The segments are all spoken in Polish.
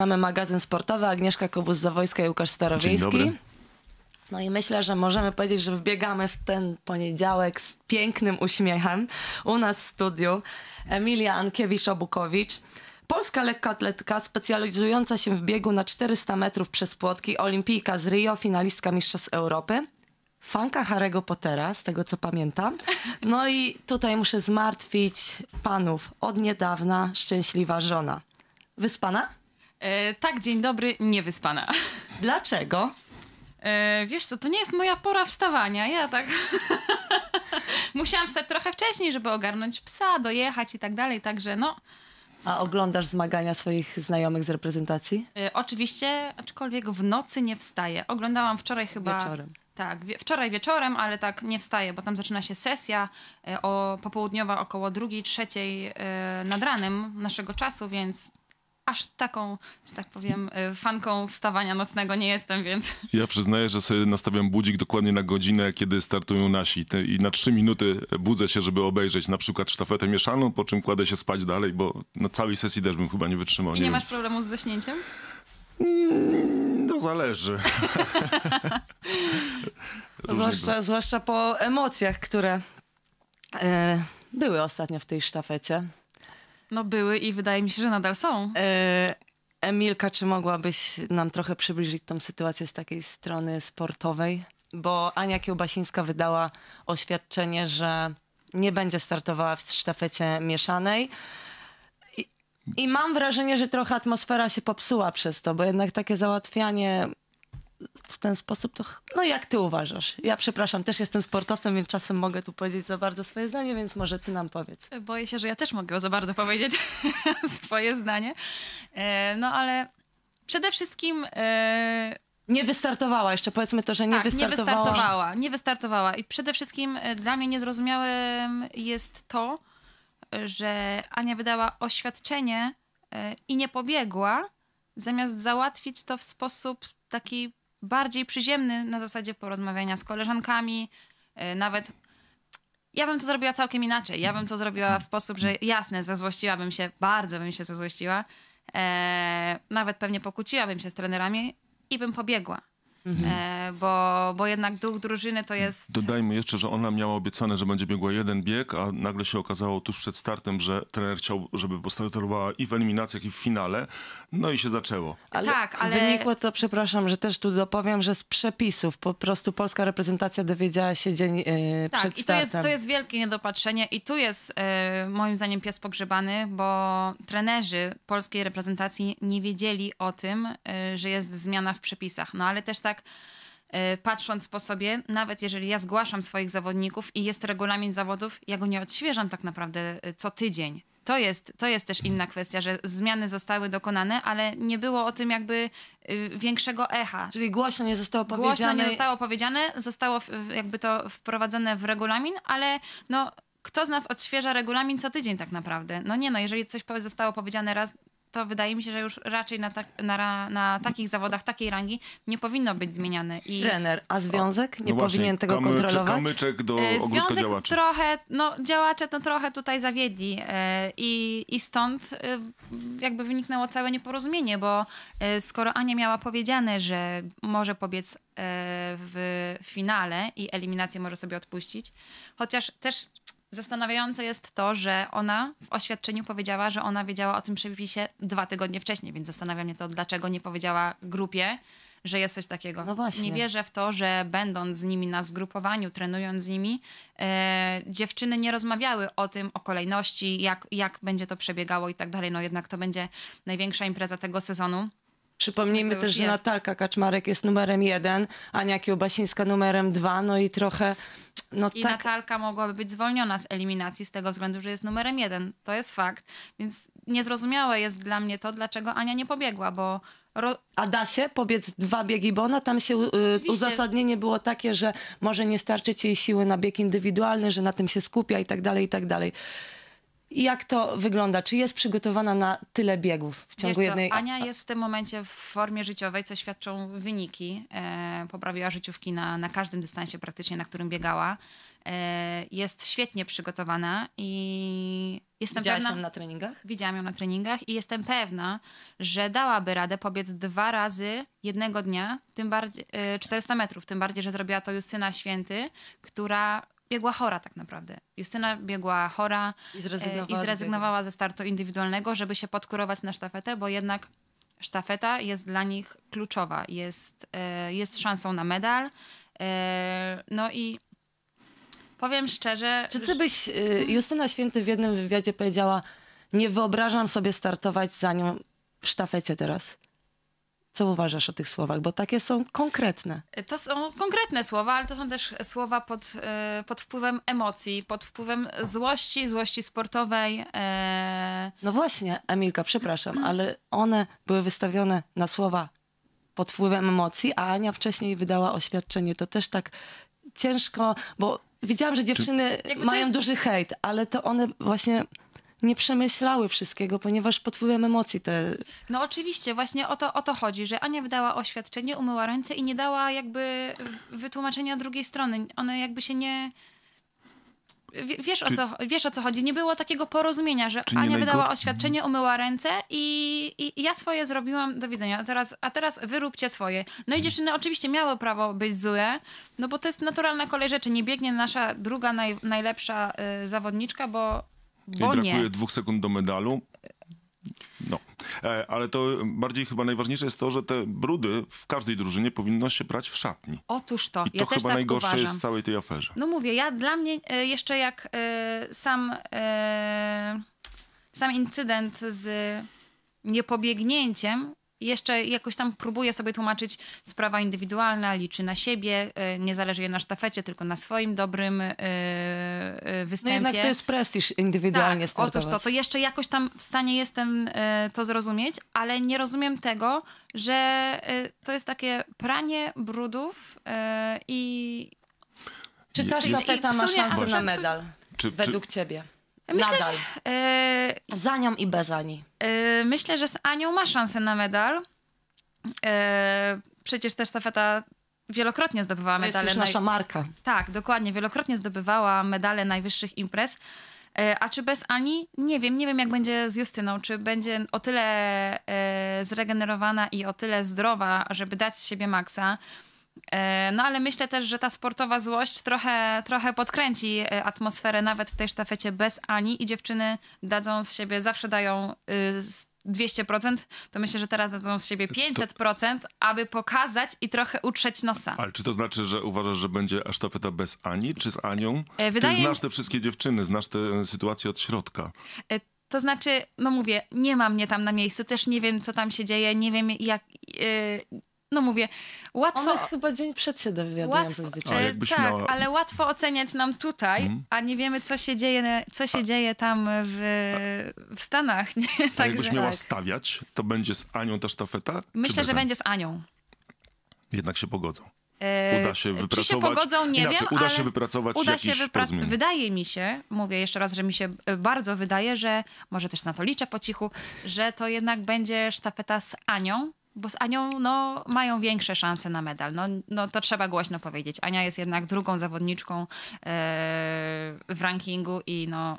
Mamy magazyn sportowy Agnieszka Kobus-Zawojska i Łukasz Starowiejski. No i myślę, że możemy powiedzieć, że wbiegamy w ten poniedziałek z pięknym uśmiechem. U nas w studiu Emilia Ankiewicz-Obukowicz. Polska lekkoatletka specjalizująca się w biegu na 400 metrów przez płotki, olimpijka z Rio, finalistka Mistrzostw Europy, fanka Harry'ego Pottera, z tego co pamiętam. No i tutaj muszę zmartwić panów od niedawna szczęśliwa żona. Wyspana? E, tak, dzień dobry, niewyspana. Dlaczego? E, wiesz co, to nie jest moja pora wstawania, ja tak... Musiałam wstać trochę wcześniej, żeby ogarnąć psa, dojechać i tak dalej, także no... A oglądasz zmagania swoich znajomych z reprezentacji? E, oczywiście, aczkolwiek w nocy nie wstaję. Oglądałam wczoraj chyba... Wieczorem. Tak, wie, wczoraj wieczorem, ale tak nie wstaję, bo tam zaczyna się sesja e, o, popołudniowa około drugiej, trzeciej e, nad ranem naszego czasu, więc aż taką, że tak powiem, y, fanką wstawania nocnego nie jestem, więc... Ja przyznaję, że sobie nastawiam budzik dokładnie na godzinę, kiedy startują nasi i na trzy minuty budzę się, żeby obejrzeć na przykład sztafetę mieszaną, po czym kładę się spać dalej, bo na całej sesji też bym chyba nie wytrzymał. I nie, nie masz wiem. problemu z zaśnięciem? Mm, no zależy. zwłaszcza, zwłaszcza po emocjach, które e, były ostatnio w tej sztafecie. No były i wydaje mi się, że nadal są. E, Emilka, czy mogłabyś nam trochę przybliżyć tą sytuację z takiej strony sportowej? Bo Ania Kiełbasińska wydała oświadczenie, że nie będzie startowała w sztafecie mieszanej. I, I mam wrażenie, że trochę atmosfera się popsuła przez to, bo jednak takie załatwianie w ten sposób, to no jak ty uważasz? Ja przepraszam, też jestem sportowcem, więc czasem mogę tu powiedzieć za bardzo swoje zdanie, więc może ty nam powiedz. Boję się, że ja też mogę za bardzo powiedzieć swoje zdanie. E, no ale przede wszystkim... E, nie wystartowała jeszcze, powiedzmy to, że nie tak, wystartowała. Nie wystartowała, nie wystartowała. I przede wszystkim e, dla mnie niezrozumiałe jest to, że Ania wydała oświadczenie i nie pobiegła, zamiast załatwić to w sposób taki bardziej przyziemny na zasadzie porozmawiania z koleżankami, e, nawet ja bym to zrobiła całkiem inaczej. Ja bym to zrobiła w sposób, że jasne, zezłościłabym się, bardzo bym się zezłościła. E, nawet pewnie pokłóciłabym się z trenerami i bym pobiegła. Mhm. E, bo, bo jednak duch drużyny to jest... Dodajmy jeszcze, że ona miała obiecane, że będzie biegła jeden bieg, a nagle się okazało tuż przed startem, że trener chciał, żeby postartowała i w eliminacjach, i w finale, no i się zaczęło. Ale tak, ale... Wynikło to, przepraszam, że też tu dopowiem, że z przepisów po prostu polska reprezentacja dowiedziała się dzień e, tak, przed startem. Tak, i to jest, to jest wielkie niedopatrzenie i tu jest e, moim zdaniem pies pogrzebany, bo trenerzy polskiej reprezentacji nie wiedzieli o tym, że jest zmiana w przepisach, no ale też tak tak e, patrząc po sobie, nawet jeżeli ja zgłaszam swoich zawodników i jest regulamin zawodów, ja go nie odświeżam tak naprawdę e, co tydzień. To jest, to jest też inna kwestia, że zmiany zostały dokonane, ale nie było o tym jakby e, większego echa. Czyli głośno nie zostało powiedziane. Głośno nie zostało powiedziane, zostało jakby to wprowadzone w regulamin, ale no kto z nas odświeża regulamin co tydzień tak naprawdę? No nie no, jeżeli coś zostało powiedziane raz, to wydaje mi się, że już raczej na, tak, na, na takich zawodach takiej rangi nie powinno być zmieniane. I... Trener, a związek nie no właśnie, powinien tego kamyczek, kontrolować? Kamyczek do e, związek działaczy. trochę, no działacze to trochę tutaj zawiedli e, i, i stąd e, jakby wyniknęło całe nieporozumienie, bo skoro Ania miała powiedziane, że może pobiec w finale i eliminację może sobie odpuścić, chociaż też Zastanawiające jest to, że ona w oświadczeniu powiedziała, że ona wiedziała o tym przepisie dwa tygodnie wcześniej, więc zastanawia mnie to, dlaczego nie powiedziała grupie, że jest coś takiego. No właśnie. Nie wierzę w to, że będąc z nimi na zgrupowaniu, trenując z nimi, e, dziewczyny nie rozmawiały o tym, o kolejności, jak, jak będzie to przebiegało i tak dalej. No jednak to będzie największa impreza tego sezonu. Przypomnijmy też, że jest. Natalka Kaczmarek jest numerem jeden, Ania Kiełbasińska numerem dwa, no i trochę... No I tak. Natalka mogłaby być zwolniona z eliminacji z tego względu, że jest numerem jeden. To jest fakt. Więc niezrozumiałe jest dla mnie to, dlaczego Ania nie pobiegła, bo Ro... A da się pobiec dwa biegi, bo ona tam się y, uzasadnienie było takie, że może nie starczyć jej siły na bieg indywidualny, że na tym się skupia i tak dalej, i tak dalej. Jak to wygląda? Czy jest przygotowana na tyle biegów w ciągu Wiesz co, jednej? Ania jest w tym momencie w formie życiowej, co świadczą wyniki. E, poprawiła życiówki na, na każdym dystansie praktycznie, na którym biegała. E, jest świetnie przygotowana i jestem Widziałaś pewna... ją na treningach? Widziałam ją na treningach i jestem pewna, że dałaby radę pobiec dwa razy jednego dnia, tym bardziej e, 400 metrów, tym bardziej, że zrobiła to Justyna Święty, która biegła chora tak naprawdę. Justyna biegła chora i zrezygnowała, e, i zrezygnowała ze startu indywidualnego, żeby się podkurować na sztafetę, bo jednak sztafeta jest dla nich kluczowa, jest, e, jest szansą na medal. E, no i powiem szczerze... Czy ty byś, y, Justyna Święty w jednym wywiadzie powiedziała, nie wyobrażam sobie startować za nią w sztafecie teraz. Co uważasz o tych słowach? Bo takie są konkretne. E, to są konkretne słowa, ale to są też słowa pod, e, pod wpływem emocji, pod wpływem złości, złości sportowej. E, no właśnie, Emilka, przepraszam, ale one były wystawione na słowa pod wpływem emocji, a Ania wcześniej wydała oświadczenie. To też tak ciężko, bo widziałam, że dziewczyny Czy... mają jest... duży hejt, ale to one właśnie nie przemyślały wszystkiego, ponieważ pod wpływem emocji te... No oczywiście, właśnie o to, o to chodzi, że Ania wydała oświadczenie, umyła ręce i nie dała jakby wytłumaczenia drugiej strony. One jakby się nie... wiesz, czy, o co, wiesz o co chodzi. Nie było takiego porozumienia, że Ania wydała mhm. oświadczenie, umyła ręce i, i, ja swoje zrobiłam, do widzenia. A teraz, a teraz wyróbcie swoje. No i mhm. dziewczyny oczywiście miały prawo być złe, no bo to jest naturalna kolej rzeczy. Nie biegnie nasza druga, naj, najlepsza y, zawodniczka, bo bo I brakuje nie. dwóch sekund do medalu. No, e, ale to bardziej chyba najważniejsze jest to, że te brudy w każdej drużynie powinno się brać w szatni. Otóż to. I to ja chyba tak najgorsze uważam. jest w całej tej aferze. No mówię, ja dla mnie e, jeszcze jak y, sam, y, sam incydent z niepobiegnięciem jeszcze jakoś tam próbuje sobie tłumaczyć sprawa indywidualna, liczy na siebie, e, nie zależy jej na sztafecie, tylko na swoim dobrym występie. E, no jednak to jest prestiż indywidualnie tak, Otóż to, to jeszcze jakoś tam w stanie jestem e, to zrozumieć, ale nie rozumiem tego, że to jest takie pranie brudów i... Czy ta sztafeta ma szansę na medal? Czy, według czy... ciebie? Myślę, Nadal. Że, yy, za nią i bez Ani. Yy, myślę, że z Anią ma szansę na medal. Yy, przecież też stafeta wielokrotnie zdobywała medale. To jest już naj... nasza marka. Tak, dokładnie. Wielokrotnie zdobywała medale najwyższych imprez. E, a czy bez Ani? Nie wiem, nie wiem jak będzie z Justyną. Czy będzie o tyle zregenerowana i o tyle zdrowa, żeby dać z siebie maksa. E, no ale myślę też, że ta sportowa złość trochę, trochę podkręci e, atmosferę nawet w tej sztafecie bez Ani i dziewczyny dadzą z siebie, zawsze dają 200%, y, to myślę, że teraz dadzą z siebie 500%, to... aby pokazać i trochę utrzeć nosa. Ale czy to znaczy, że uważasz, że będzie sztafeta bez Ani, czy z Anią? E, wydaje... Ty znasz te wszystkie dziewczyny, znasz tę sytuację od środka. To znaczy, no mówię, nie ma mnie tam na miejscu, też nie wiem, co tam się dzieje, nie wiem, jak, yy, no mówię, łatwo... One chyba dzień przed się dowiadują łatwo, zazwyczaj. tak, miała... ale łatwo oceniać nam tutaj, mm. a nie wiemy, co się dzieje, co się a... dzieje tam w, w Stanach. Nie? A Także... jakbyś miała tak. stawiać, to będzie z Anią ta sztafeta? Myślę, że będzie z Anią. Jednak się pogodzą. E, uda się wypracować. Czy się pogodzą, nie Inaczej, wiem. Uda ale się wypracować uda się wypra- Wydaje mi się, mówię jeszcze raz, że mi się e, bardzo wydaje, że może też na to liczę po cichu, że to jednak będzie sztafeta z Anią, bo z Anią no, mają większe szanse na medal. No, no to trzeba głośno powiedzieć. Ania jest jednak drugą zawodniczką yy, w rankingu i no,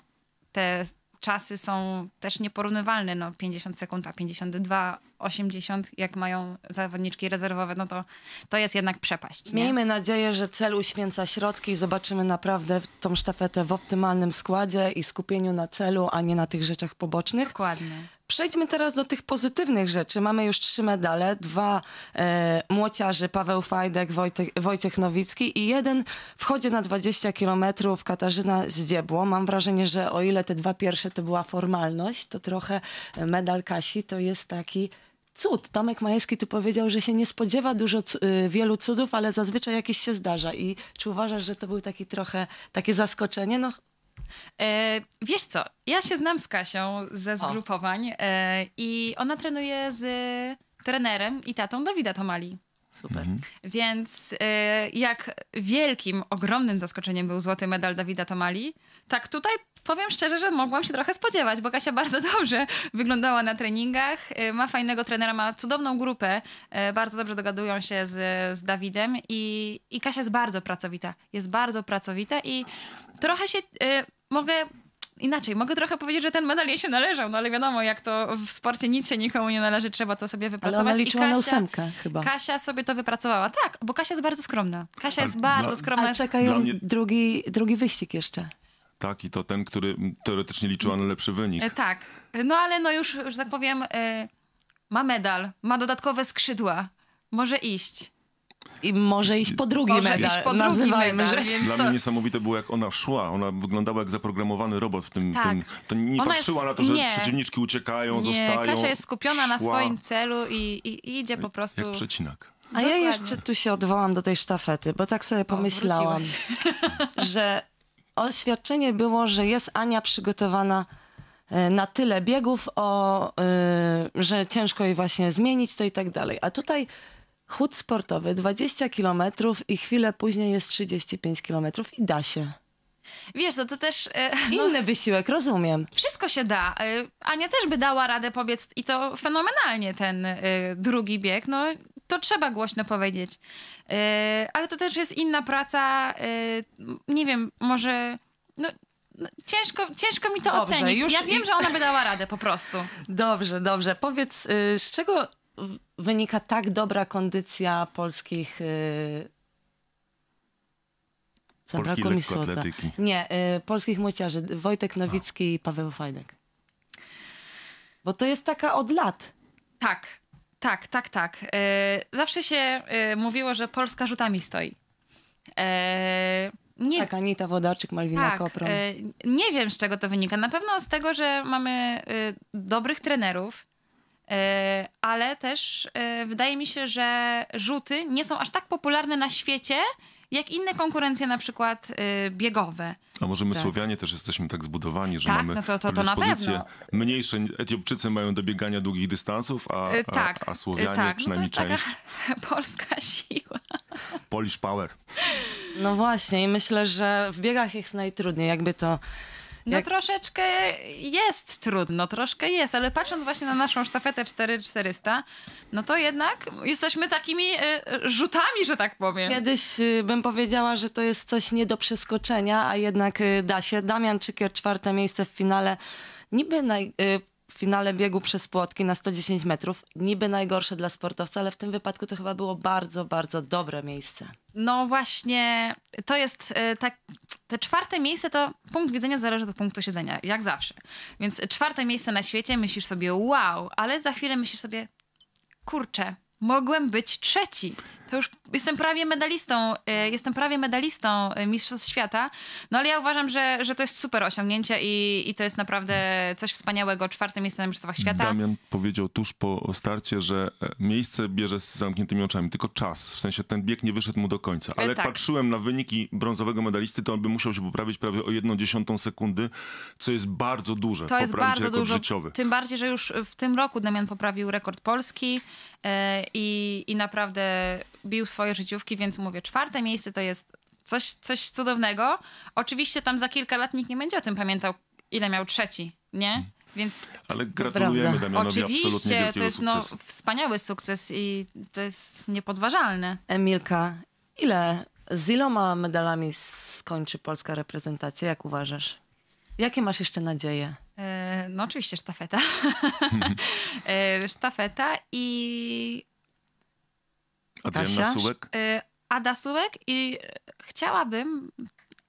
te czasy są też nieporównywalne. No, 50 sekund, a 52, 80, jak mają zawodniczki rezerwowe, no to, to jest jednak przepaść. Nie? Miejmy nadzieję, że cel uświęca środki i zobaczymy naprawdę tą sztafetę w optymalnym składzie i skupieniu na celu, a nie na tych rzeczach pobocznych. Dokładnie. Przejdźmy teraz do tych pozytywnych rzeczy. Mamy już trzy medale, dwa e, młociarzy, Paweł Fajdek, Wojtek, Wojciech Nowicki i jeden w chodzie na 20 kilometrów, Katarzyna Zdziebło. Mam wrażenie, że o ile te dwa pierwsze to była formalność, to trochę medal Kasi to jest taki cud. Tomek Majewski tu powiedział, że się nie spodziewa dużo e, wielu cudów, ale zazwyczaj jakiś się zdarza. I czy uważasz, że to był taki trochę takie zaskoczenie? No E, wiesz co, ja się znam z Kasią ze zgrupowań e, i ona trenuje z trenerem i tatą Dawida Tomali. Super. Mhm. Więc e, jak wielkim, ogromnym zaskoczeniem był złoty medal Dawida Tomali, tak tutaj powiem szczerze, że mogłam się trochę spodziewać, bo Kasia bardzo dobrze wyglądała na treningach. Ma fajnego trenera, ma cudowną grupę. Bardzo dobrze dogadują się z, z Dawidem i, i Kasia jest bardzo pracowita. Jest bardzo pracowita i trochę się mogę inaczej, mogę trochę powiedzieć, że ten medal jej się należał, no ale wiadomo, jak to w sporcie nic się nikomu nie należy, trzeba to sobie wypracować. Ale ona liczyła I Kasia, na ósemkę chyba. Kasia sobie to wypracowała, tak, bo Kasia jest bardzo skromna. Kasia tak, jest bardzo skromna. A czeka mnie... drugi, drugi wyścig jeszcze. Tak, i to ten, który teoretycznie liczyła na lepszy wynik. E, tak, no ale no już, już tak powiem, y, ma medal, ma dodatkowe skrzydła, może iść i może iść po drugi może medal. Iść po drugi medal, Dla to... mnie niesamowite było, jak ona szła. Ona wyglądała jak zaprogramowany robot w tym. Tak. tym to nie ona patrzyła jest... na to, że nie. przeciwniczki uciekają, nie. zostają. Kasia jest skupiona szła. na swoim celu i, i, i idzie po prostu. Jak przecinak. A Dokładnie. ja jeszcze tu się odwołam do tej sztafety, bo tak sobie pomyślałam, o, że oświadczenie było, że jest Ania przygotowana e, na tyle biegów, o, e, że ciężko jej właśnie zmienić to i tak dalej. A tutaj chód sportowy 20 km i chwilę później jest 35 km i da się. Wiesz, to, no to też. E, no, Inny wysiłek, rozumiem. Wszystko się da. E, Ania też by dała radę powiedz i to fenomenalnie ten e, drugi bieg. No, to trzeba głośno powiedzieć. Ale to też jest inna praca. Nie wiem, może. No, no, ciężko, ciężko mi to dobrze, ocenić. Już... Ja wiem, że ona by dała radę po prostu. Dobrze, dobrze. Powiedz, y, z czego wynika tak dobra kondycja polskich. Y, zabrakło mi słowa. Nie, y, polskich młodzieży. Wojtek Nowicki A. i Paweł Fajdek. Bo to jest taka od lat. Tak, tak, tak, tak. Y, zawsze się mówiło, że Polska rzutami stoi. E, nie... Tak, Anita Wodarczyk, Malwina tak, Kopron. E, nie wiem, z czego to wynika. Na pewno z tego, że mamy dobrych trenerów, E, ale też e, wydaje mi się, że rzuty nie są aż tak popularne na świecie, jak inne konkurencje na przykład e, biegowe. A może my tak. Słowianie też jesteśmy tak zbudowani, że tak, mamy no to, to, to Mniejsze Etiopczycy mają do biegania długich dystansów, a, tak, a, Słowianie tak. No przynajmniej no część. polska siła. Polish power. No właśnie i myślę, że w biegach jest najtrudniej, jakby to no Jak... troszeczkę jest trudno, troszkę jest, ale patrząc właśnie na naszą sztafetę 4400, no to jednak jesteśmy takimi y, y, rzutami, że tak powiem. Kiedyś y, bym powiedziała, że to jest coś nie do przeskoczenia, a jednak da się. Damian Czykier, czwarte miejsce w finale, niby naj w finale biegu przez płotki na 110 metrów. Niby najgorsze dla sportowca, ale w tym wypadku to chyba było bardzo, bardzo dobre miejsce. No właśnie, to jest tak, te czwarte miejsce to punkt widzenia zależy od punktu siedzenia, jak zawsze. Więc czwarte miejsce na świecie myślisz sobie wow, ale za chwilę myślisz sobie kurczę, mogłem być trzeci to już jestem prawie medalistą, e, jestem prawie medalistą e, Mistrzostw Świata, no ale ja uważam, że, że to jest super osiągnięcie i, i to jest naprawdę coś wspaniałego, czwarte miejsce na Mistrzostwach Świata. Damian powiedział tuż po starcie, że e, miejsce bierze z zamkniętymi oczami, tylko czas, w sensie ten bieg nie wyszedł mu do końca, ale tak. jak patrzyłem na wyniki brązowego medalisty, to on by musiał się poprawić prawie o jedną dziesiątą sekundy, co jest bardzo duże, to jest bardzo dużo, życiowy. Tym bardziej, że już w tym roku Damian poprawił rekord Polski i, i naprawdę bił swoje życiówki, więc mówię, czwarte miejsce to jest coś, coś cudownego. Oczywiście tam za kilka lat nikt nie będzie o tym pamiętał, ile miał trzeci, nie? Hmm. Więc... Ale gratulujemy Damianowi Oczywiście, to jest no, wspaniały sukces i to jest niepodważalne. Emilka, ile, z iloma medalami skończy polska reprezentacja, jak uważasz? Jakie masz jeszcze nadzieje? E, no oczywiście sztafeta. E, sztafeta i Adrianna Sułek? Y, Ada Sułek i y, chciałabym,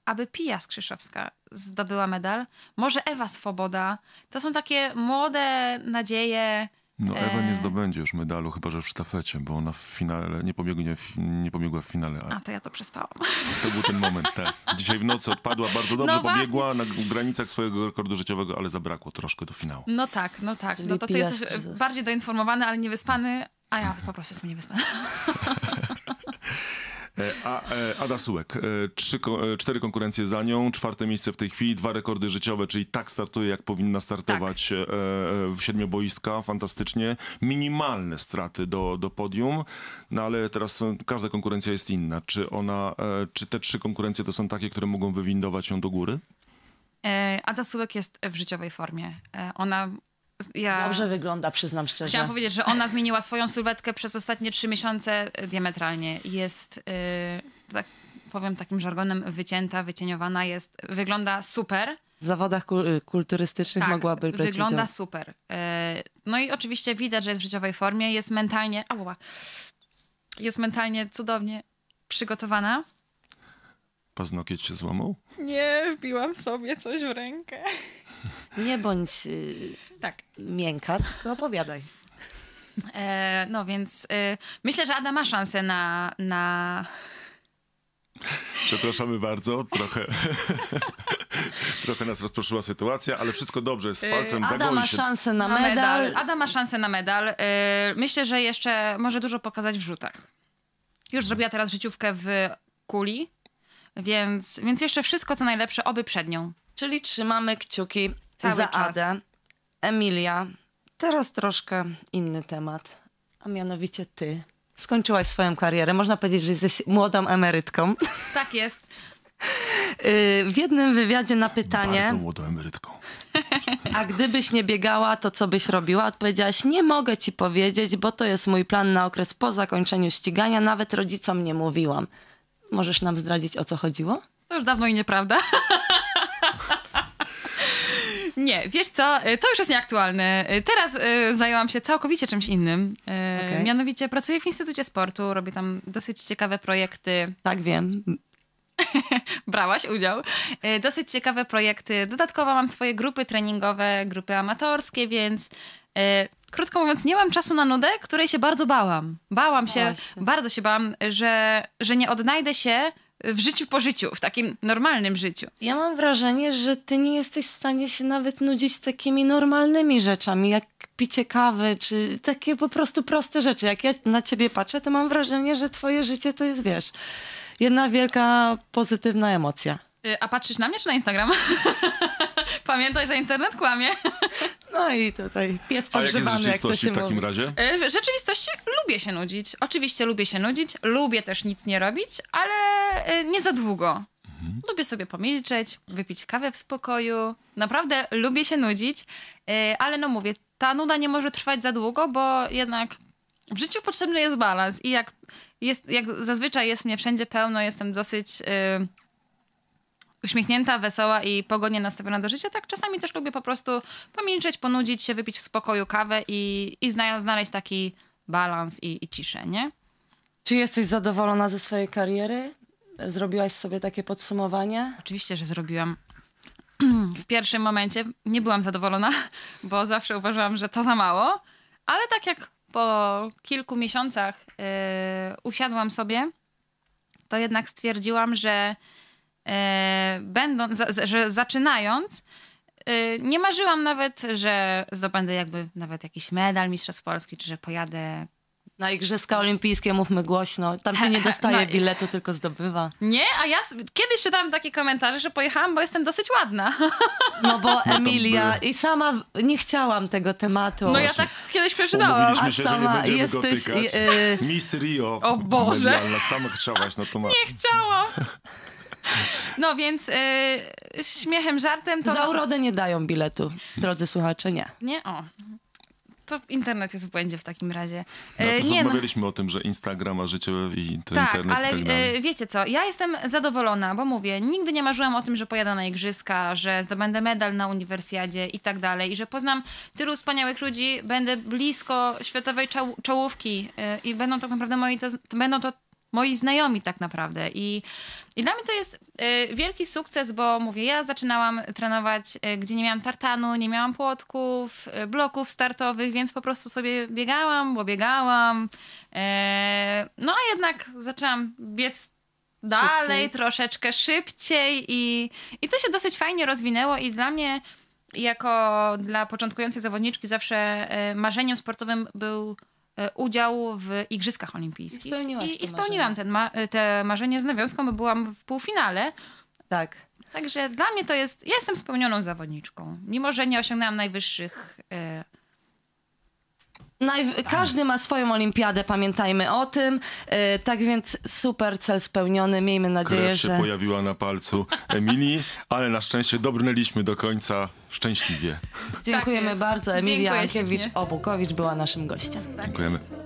aby Pija Skrzyszowska zdobyła medal. Może Ewa Swoboda. To są takie młode nadzieje. No Ewa e, nie zdobędzie już medalu, chyba że w sztafecie, bo ona w finale nie, pobiegnie, nie pobiegła w finale. A... a to ja to przespałam. To był ten moment, tak. Dzisiaj w nocy odpadła, bardzo dobrze no pobiegła na granicach swojego rekordu życiowego, ale zabrakło troszkę do finału. No tak, no tak. No to ty jesteś bardziej doinformowany, ale niewyspany, a ja po prostu jestem niewyspana. E, a, e, Ada Sułek, e, trzy, cztery konkurencje za nią, czwarte miejsce w tej chwili, dwa rekordy życiowe, czyli tak startuje, jak powinna startować tak. w siedmioboiska, fantastycznie. Minimalne straty do, do podium, no ale teraz każda konkurencja jest inna. Czy, ona, czy te trzy konkurencje to są takie, które mogą wywindować ją do góry? Ada Sułek jest w życiowej formie. Ona ja... Dobrze wygląda, przyznam szczerze. Chciałam powiedzieć, że ona zmieniła swoją sylwetkę przez ostatnie trzy miesiące e, diametralnie. Jest, yy, tak powiem takim żargonem, wycięta, wycieniowana jest. Wygląda super. W zawodach e, kulturystycznych tak, mogłaby być. wygląda udział. super. Yy, no i oczywiście widać, że jest w życiowej formie, jest mentalnie... A Ała, jest mentalnie cudownie przygotowana. Paznokieć się złamał? Nie, wbiłam sobie coś w rękę. Nie bądź y, tak. miękka, tylko opowiadaj. E, no więc y, myślę, że Ada ma szansę na, na... Przepraszamy bardzo, trochę, trochę nas rozproszyła sytuacja, ale wszystko dobrze, z y, palcem Ada ma się. szansę na, medal. Ada ma szansę na medal. myślę, że jeszcze może dużo pokazać w rzutach. Już zrobiła teraz życiówkę w kuli, więc, więc jeszcze wszystko co najlepsze, oby przed nią. Czyli trzymamy kciuki Cały za czas. Adę, Emilia. Teraz troszkę inny temat, a mianowicie ty. Skończyłaś swoją karierę. Można powiedzieć, że jesteś młodą emerytką. Tak jest. Y, w jednym wywiadzie na pytanie. Bardzo młodą emerytką. A gdybyś nie biegała, to co byś robiła? Odpowiedziałaś, nie mogę ci powiedzieć, bo to jest mój plan na okres po zakończeniu ścigania. Nawet rodzicom nie mówiłam. Możesz nam zdradzić, o co chodziło? To już dawno i nieprawda. Nie, wiesz co, e, to już jest nieaktualne. E, teraz e, zajęłam się całkowicie czymś innym. Okay. Mianowicie pracuję w Instytucie Sportu, robię tam dosyć ciekawe projekty. Tak, wiem. Brałaś udział. Dosyć ciekawe projekty. Dodatkowo mam swoje grupy treningowe, grupy amatorskie, więc krótko mówiąc, nie mam czasu na nudę, której się bardzo bałam. Bałam się, Właśnie. bardzo się bałam, że, że nie odnajdę się w życiu po życiu, w takim normalnym życiu. Ja mam wrażenie, że ty nie jesteś w stanie się nawet nudzić takimi normalnymi rzeczami, jak picie kawy, czy takie po prostu proste rzeczy. Jak ja na ciebie patrzę, to mam wrażenie, że twoje życie to jest, wiesz, jedna wielka pozytywna emocja. Y, a patrzysz na mnie czy na Instagram? Pamiętaj, że internet kłamie. No i tutaj pies pogrzebany, A jak, jest jak to się w takim mówi. razie? Y, w rzeczywistości lubię się nudzić. Oczywiście lubię się nudzić, lubię też nic nie robić, ale Y, nie za długo. Mhm. Lubię sobie pomilczeć, wypić kawę w spokoju. Naprawdę lubię się nudzić, y, ale no mówię, ta nuda nie może trwać za długo, bo jednak w życiu potrzebny jest balans. I jak, jest, jak zazwyczaj jest mnie wszędzie pełno, jestem dosyć yy, uśmiechnięta, wesoła i pogodnie nastawiona do życia, tak czasami też lubię po prostu pomilczeć, ponudzić się, wypić w spokoju kawę i, i znaleźć taki balans i, i ciszę, nie? Czy jesteś zadowolona ze swojej kariery? Zrobiłaś sobie takie podsumowanie? Oczywiście, że zrobiłam. W pierwszym momencie nie byłam zadowolona, bo zawsze uważałam, że to za mało, ale tak jak po kilku miesiącach yy, usiadłam sobie, to jednak stwierdziłam, że yy, będąc, za, że zaczynając, yy, nie marzyłam nawet, że zdobędę jakby nawet jakiś medal Mistrzostw Polski, czy że pojadę na Igrzyska Olimpijskie mówmy głośno. Tam się nie no dostaje biletu, tylko zdobywa. Nie, a ja kiedyś czytałam takie komentarze, że pojechałam, bo jestem dosyć ładna. No bo no Emilia i sama nie chciałam tego tematu. No ja tak kiedyś przeczytałam. A sama że jesteś y, y Miss Rio. O Boże. Medialna. Sama chciałaś, na to Nie chciałam. No więc y śmiechem, żartem to... Za urodę nie dają biletu, drodzy słuchacze, nie. Nie? O to internet jest w błędzie w takim razie. No, to nie, no. rozmawialiśmy no. o tym, że Instagram ma życie i to tak, internet ale i tak e, dalej. wiecie co, ja jestem zadowolona, bo mówię, nigdy nie marzyłam o tym, że pojadę na igrzyska, że zdobędę medal na uniwersjadzie i tak dalej i że poznam tylu wspaniałych ludzi, będę blisko światowej czołówki e, i będą tak naprawdę moi, to, będą to moi znajomi tak naprawdę. I, i dla mnie to jest y, wielki sukces, bo mówię, ja zaczynałam trenować, y, gdzie nie miałam tartanu, nie miałam płotków, y, bloków startowych, więc po prostu sobie biegałam, bo biegałam. Y, no a jednak zaczęłam biec dalej, szybciej. troszeczkę szybciej i, i to się dosyć fajnie rozwinęło i dla mnie jako dla początkującej zawodniczki zawsze y, marzeniem sportowym był E, udział w Igrzyskach Olimpijskich. I I, i spełniłam ten Ma e, te marzenie z nawiązką, bo byłam w półfinale. Tak. Także dla mnie to jest, ja jestem spełnioną zawodniczką. Mimo, że nie osiągnęłam najwyższych e, Najw- każdy ma swoją olimpiadę, pamiętajmy o tym. E, tak więc super cel spełniony. Miejmy nadzieję, Krew się że... pojawiła na palcu Emilii, ale na szczęście dobrnęliśmy do końca szczęśliwie. Dziękujemy tak bardzo. Emilia Dziękuję Ankiewicz-Obukowicz była naszym gościem. Tak Dziękujemy.